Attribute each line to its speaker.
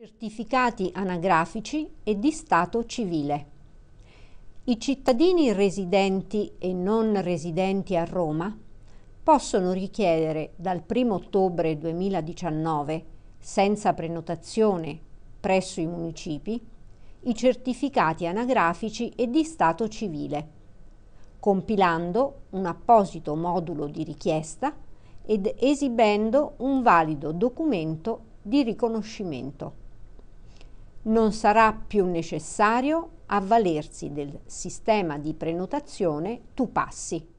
Speaker 1: certificati anagrafici e di stato civile. I cittadini residenti e non residenti a Roma possono richiedere dal 1 ottobre 2019, senza prenotazione presso i municipi, i certificati anagrafici e di stato civile, compilando un apposito modulo di richiesta ed esibendo un valido documento di riconoscimento non sarà più necessario avvalersi del sistema di prenotazione Tu Passi.